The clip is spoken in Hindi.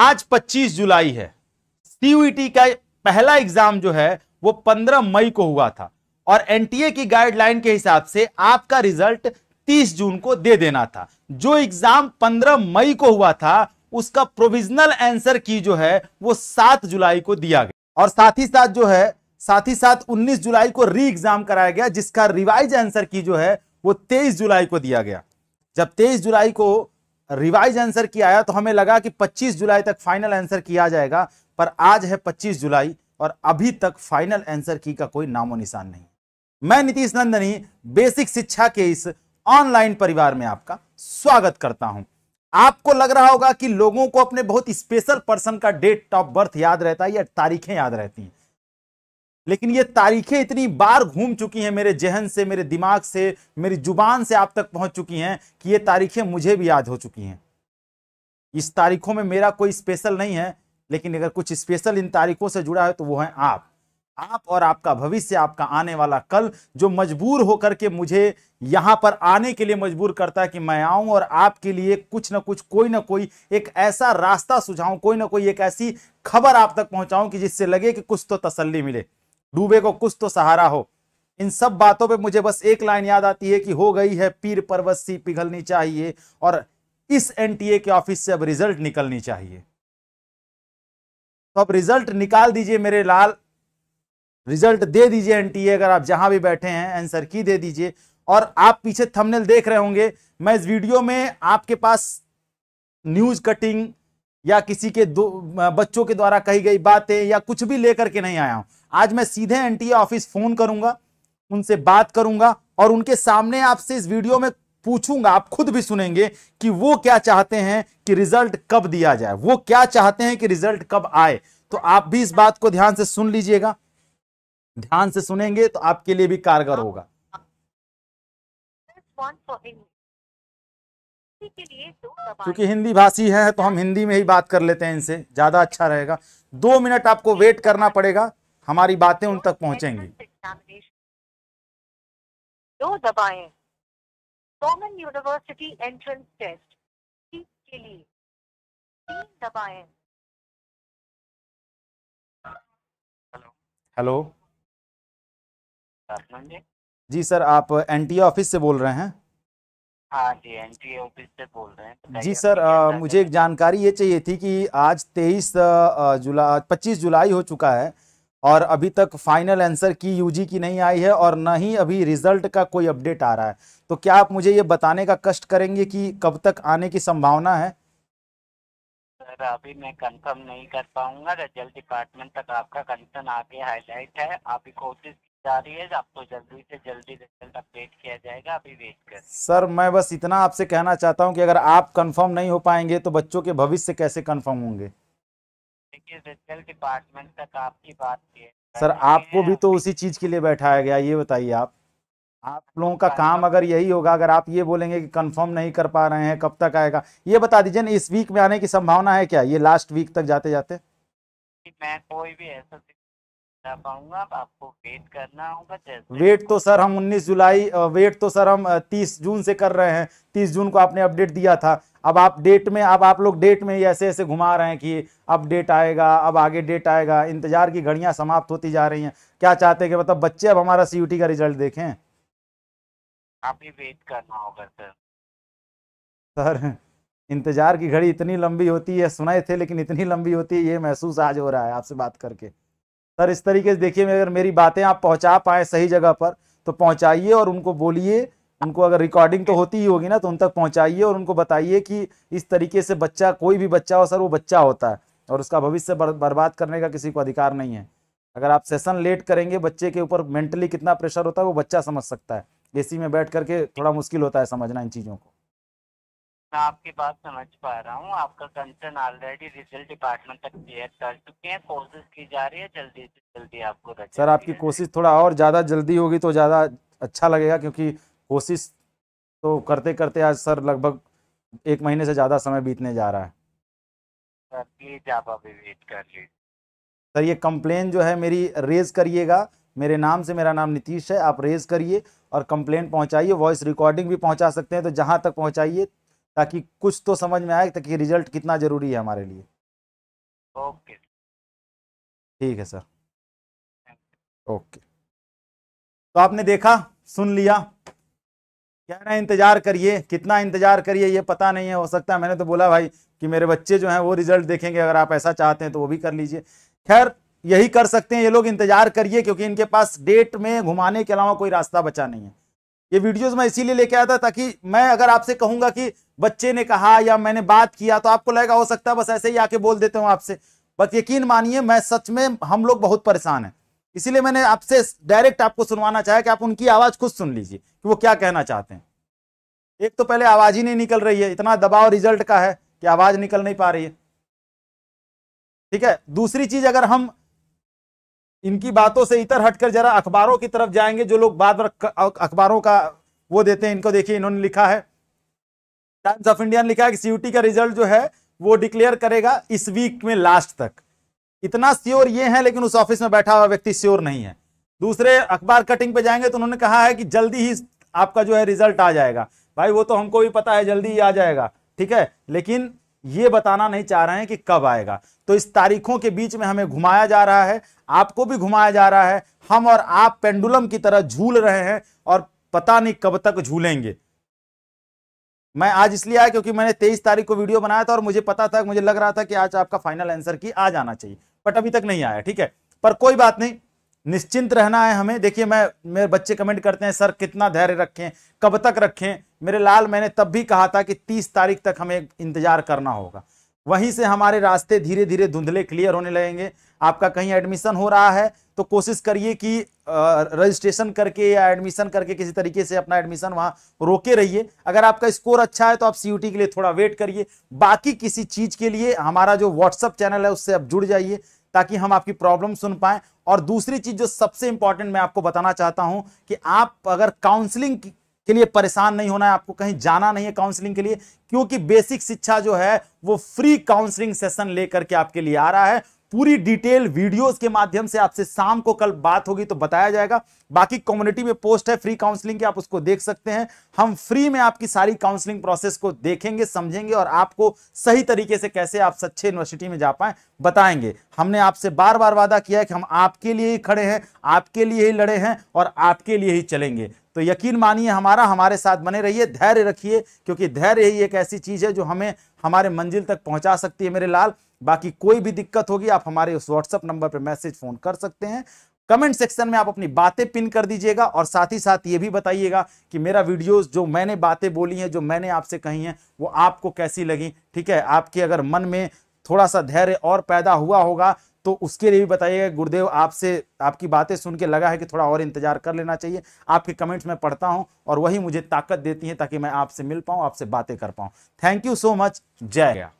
आज 25 जुलाई है सीयूईटी e का पहला एग्जाम जो है वो 15 मई को हुआ था और एनटीए की गाइडलाइन के हिसाब से आपका रिजल्ट 30 जून को दे देना था जो एग्जाम 15 मई को हुआ था उसका प्रोविजनल आंसर की जो है वो 7 जुलाई को दिया गया और साथ ही साथ जो है साथ ही साथ 19 जुलाई को री एग्जाम कराया गया जिसका रिवाइज आंसर की जो है वो 23 जुलाई को दिया गया जब 23 जुलाई को रिवाइज आंसर किया आया तो हमें लगा कि 25 जुलाई तक फाइनल आंसर किया जाएगा पर आज है 25 जुलाई और अभी तक फाइनल आंसर की का कोई नामो निशान नहीं मैं नीतीश नंदनी बेसिक शिक्षा के इस ऑनलाइन परिवार में आपका स्वागत करता हूं आपको लग रहा होगा कि लोगों को अपने बहुत स्पेशल पर्सन का डेट ऑफ बर्थ याद रहता है या तारीखें याद रहती हैं लेकिन ये तारीखें इतनी बार घूम चुकी हैं मेरे जहन से मेरे दिमाग से मेरी जुबान से आप तक पहुंच चुकी हैं कि ये तारीखें मुझे भी याद हो चुकी हैं इस तारीखों में मेरा कोई स्पेशल नहीं है लेकिन अगर कुछ स्पेशल इन तारीखों से जुड़ा है तो वो है आप आप और आपका भविष्य आपका आने वाला कल जो मजबूर होकर के मुझे यहाँ पर आने के लिए मजबूर करता है कि मैं आऊँ और आपके लिए कुछ ना कुछ कोई ना कोई एक ऐसा रास्ता सुझाऊँ कोई ना कोई एक ऐसी खबर आप तक पहुँचाऊँ कि जिससे लगे कि कुछ तो तसल्ली मिले डूबे को कुछ तो सहारा हो इन सब बातों पे मुझे बस एक लाइन याद आती है कि हो गई है पीर पर्वत सी पिघलनी चाहिए और इस एनटीए के ऑफिस से अब रिजल्ट निकलनी चाहिए तो अब रिजल्ट निकाल दीजिए मेरे लाल रिजल्ट दे दीजिए एनटीए अगर आप जहां भी बैठे हैं आंसर की दे दीजिए और आप पीछे थंबनेल देख रहे होंगे मैं इस वीडियो में आपके पास न्यूज कटिंग या किसी के दो बच्चों के द्वारा कही गई बातें या कुछ भी लेकर के नहीं आया हूं आज मैं सीधे एनटीए ऑफिस फोन करूंगा उनसे बात करूंगा और उनके सामने आपसे इस वीडियो में पूछूंगा आप खुद भी सुनेंगे कि वो क्या चाहते हैं कि रिजल्ट कब दिया जाए वो क्या चाहते हैं कि रिजल्ट कब आए तो आप भी इस बात को ध्यान से सुन लीजिएगा ध्यान से सुनेंगे तो आपके लिए भी कारगर होगा क्योंकि हिंदी भाषी है तो हम हिंदी में ही बात कर लेते हैं इनसे ज्यादा अच्छा रहेगा दो मिनट आपको वेट करना पड़ेगा हमारी बातें उन तक पहुंचेंगी दो दबाए कॉमन यूनिवर्सिटी एंट्रेंस टेस्ट के लिए तीन दबाए हेलो जी सर आप एनटीए ऑफिस से बोल रहे हैं हाँ जी एनटीए ऑफिस से बोल रहे हैं जी सर आ, मुझे एक जानकारी ये चाहिए थी कि आज तेईस जुलाई पच्चीस जुलाई हो चुका है और अभी तक फाइनल आंसर की यूजी की नहीं आई है और न ही अभी रिजल्ट का कोई अपडेट आ रहा है तो क्या आप मुझे ये बताने का कष्ट करेंगे कि कब तक आने की संभावना है सर अभी मैं कंफर्म नहीं कर पाऊंगा रिजल्ट डिपार्टमेंट तक आपका कंसर्न आगे हाईलाइट है आपकी कोशिश जा रही है आपको तो जल्दी से जल्दी रिजल्ट अपडेट किया जाएगा अभी वेट कर सर मैं बस इतना आपसे कहना चाहता हूँ की अगर आप कन्फर्म नहीं हो पाएंगे तो बच्चों के भविष्य कैसे कन्फर्म होंगे डिपार्टमेंट तक आपकी बात सर आपको भी तो उसी चीज के लिए बैठाया गया ये बताइए आप आप लोगों का हाँ काम हाँ। अगर यही होगा अगर आप ये बोलेंगे कि कंफर्म नहीं कर पा रहे हैं कब तक आएगा ये बता दीजिए ना इस वीक में आने की संभावना है क्या ये लास्ट वीक तक जाते जाते मैं कोई भी ऐसा बता पाऊंगा आपको वेट करना होगा वेट तो सर हम 19 जुलाई वेट तो सर हम 30 जून से कर रहे हैं 30 जून को आपने अपडेट दिया था अब आप डेट में अब आप लोग डेट में ऐसे ऐसे घुमा रहे हैं कि अब डेट आएगा अब आगे डेट आएगा इंतजार की घड़ियां समाप्त होती जा रही हैं क्या चाहते हैं कि मतलब बच्चे अब हमारा सी का रिजल्ट देखें अभी वेट करना होगा सर सर इंतजार की घड़ी इतनी लंबी होती है सुनाए थे लेकिन इतनी लंबी होती है ये महसूस आज हो रहा है आपसे बात करके सर इस तरीके से देखिए अगर मेरी बातें आप पहुंचा पाए सही जगह पर तो पहुंचाइए और उनको बोलिए उनको अगर रिकॉर्डिंग तो होती ही होगी ना तो उन तक पहुंचाइए और उनको बताइए कि इस तरीके से बच्चा कोई भी बच्चा हो सर वो बच्चा होता है और उसका भविष्य बर्बाद करने का किसी को अधिकार नहीं है अगर आप सेशन लेट करेंगे बच्चे के ऊपर मेंटली कितना प्रेशर होता है वो बच्चा समझ सकता है ए में बैठ करके थोड़ा मुश्किल होता है समझना इन चीज़ों को मैं आपकी बात समझ पा रहा हूँ आपका कंसर्न ऑलरेडी रिजल्ट डिपार्टमेंट तक क्लियर कर चुके हैं कोशिश की जा रही है जल्दी से जल्दी आपको सर आपकी कोशिश थोड़ा और ज़्यादा जल्दी होगी तो ज़्यादा अच्छा लगेगा क्योंकि कोशिश तो करते करते आज सर लगभग एक महीने से ज़्यादा समय बीतने जा रहा है सर प्लीज़ आप अभी वेट कर लीजिए सर ये कंप्लेन जो है मेरी रेज करिएगा मेरे नाम से मेरा नाम नीतीश है आप रेज करिए और कंप्लेन पहुंचाइए वॉइस रिकॉर्डिंग भी पहुंचा सकते हैं तो जहां तक पहुंचाइए ताकि कुछ तो समझ में आए ताकि रिजल्ट कितना ज़रूरी है हमारे लिए ओके ठीक है सर ओके तो आपने देखा सुन लिया क्या ना इंतजार करिए कितना इंतजार करिए ये पता नहीं है हो सकता है मैंने तो बोला भाई कि मेरे बच्चे जो हैं वो रिजल्ट देखेंगे अगर आप ऐसा चाहते हैं तो वो भी कर लीजिए खैर यही कर सकते हैं ये लोग इंतजार करिए क्योंकि इनके पास डेट में घुमाने के अलावा कोई रास्ता बचा नहीं है ये वीडियोस मैं इसीलिए लेके आया था ताकि मैं अगर आपसे कहूंगा कि बच्चे ने कहा या मैंने बात किया तो आपको लगेगा हो सकता है बस ऐसे ही आके बोल देते हूँ आपसे बस यकीन मानिए मैं सच में हम लोग बहुत परेशान हैं इसीलिए मैंने आपसे डायरेक्ट आपको सुनवाना चाहा कि आप उनकी आवाज़ खुद सुन लीजिए कि वो क्या कहना चाहते हैं एक तो पहले आवाज़ ही नहीं निकल रही है इतना दबाव रिजल्ट का है कि आवाज़ निकल नहीं पा रही है ठीक है दूसरी चीज़ अगर हम इनकी बातों से इतर हटकर जरा अखबारों की तरफ जाएंगे जो लोग बार बार अखबारों का वो देते हैं इनको देखिए इन्होंने लिखा है टाइम्स ऑफ इंडिया ने लिखा है कि सीयूटी का रिजल्ट जो है वो डिक्लेयर करेगा इस वीक में लास्ट तक इतना श्योर ये है लेकिन उस ऑफिस में बैठा हुआ व्यक्ति श्योर नहीं है दूसरे अखबार कटिंग पे जाएंगे तो उन्होंने कहा है कि जल्दी ही आपका जो है रिजल्ट आ जाएगा भाई वो तो हमको भी पता है जल्दी ही आ जाएगा ठीक है लेकिन ये बताना नहीं चाह रहे हैं कि कब आएगा तो इस तारीखों के बीच में हमें घुमाया जा रहा है आपको भी घुमाया जा रहा है हम और आप पेंडुलम की तरह झूल रहे हैं और पता नहीं कब तक झूलेंगे मैं आज इसलिए आया क्योंकि मैंने तेईस तारीख को वीडियो बनाया था और मुझे पता था मुझे लग रहा था कि आज आपका फाइनल आंसर की आ जाना चाहिए बट अभी तक नहीं आया ठीक है पर कोई बात नहीं निश्चिंत रहना है हमें देखिए मैं मेरे बच्चे कमेंट करते हैं सर कितना धैर्य रखें कब तक रखें मेरे लाल मैंने तब भी कहा था कि तीस तारीख तक हमें इंतजार करना होगा वहीं से हमारे रास्ते धीरे धीरे धुंधले क्लियर होने लगेंगे आपका कहीं एडमिशन हो रहा है तो कोशिश करिए कि रजिस्ट्रेशन करके या एडमिशन करके किसी तरीके से अपना एडमिशन वहाँ रोके रहिए अगर आपका स्कोर अच्छा है तो आप सी के लिए थोड़ा वेट करिए बाकी किसी चीज़ के लिए हमारा जो व्हाट्सअप चैनल है उससे आप जुड़ जाइए ताकि हम आपकी प्रॉब्लम सुन पाएं और दूसरी चीज जो सबसे इंपॉर्टेंट मैं आपको बताना चाहता हूं कि आप अगर काउंसलिंग के लिए परेशान नहीं होना है आपको कहीं जाना नहीं है काउंसलिंग के लिए क्योंकि बेसिक शिक्षा जो है वो फ्री काउंसलिंग सेशन लेकर के आपके लिए आ रहा है पूरी डिटेल वीडियोस के माध्यम से आपसे शाम को कल बात होगी तो बताया जाएगा बाकी कम्युनिटी में पोस्ट है फ्री काउंसलिंग की आप उसको देख सकते हैं हम फ्री में आपकी सारी काउंसलिंग प्रोसेस को देखेंगे समझेंगे और आपको सही तरीके से कैसे आप सच्चे यूनिवर्सिटी में जा पाए बताएंगे हमने आपसे बार बार वादा किया है कि हम आपके लिए ही खड़े हैं आपके लिए ही लड़े हैं और आपके लिए ही चलेंगे तो यकीन मानिए हमारा हमारे साथ बने रहिए धैर्य रखिए क्योंकि धैर्य ही एक ऐसी चीज़ है जो हमें हमारे मंजिल तक पहुंचा सकती है मेरे लाल बाकी कोई भी दिक्कत होगी आप हमारे उस व्हाट्सअप नंबर पर मैसेज फ़ोन कर सकते हैं कमेंट सेक्शन में आप अपनी बातें पिन कर दीजिएगा और साथ ही साथ ये भी बताइएगा कि मेरा वीडियोस जो मैंने बातें बोली हैं जो मैंने आपसे कही हैं वो आपको कैसी लगी ठीक है आपके अगर मन में थोड़ा सा धैर्य और पैदा हुआ होगा तो उसके लिए भी बताइएगा गुरुदेव आपसे आपकी बातें सुन के लगा है कि थोड़ा और इंतजार कर लेना चाहिए आपके कमेंट्स में पढ़ता हूँ और वही मुझे ताकत देती है ताकि मैं आपसे मिल पाऊँ आपसे बातें कर पाऊँ थैंक यू सो मच जय गया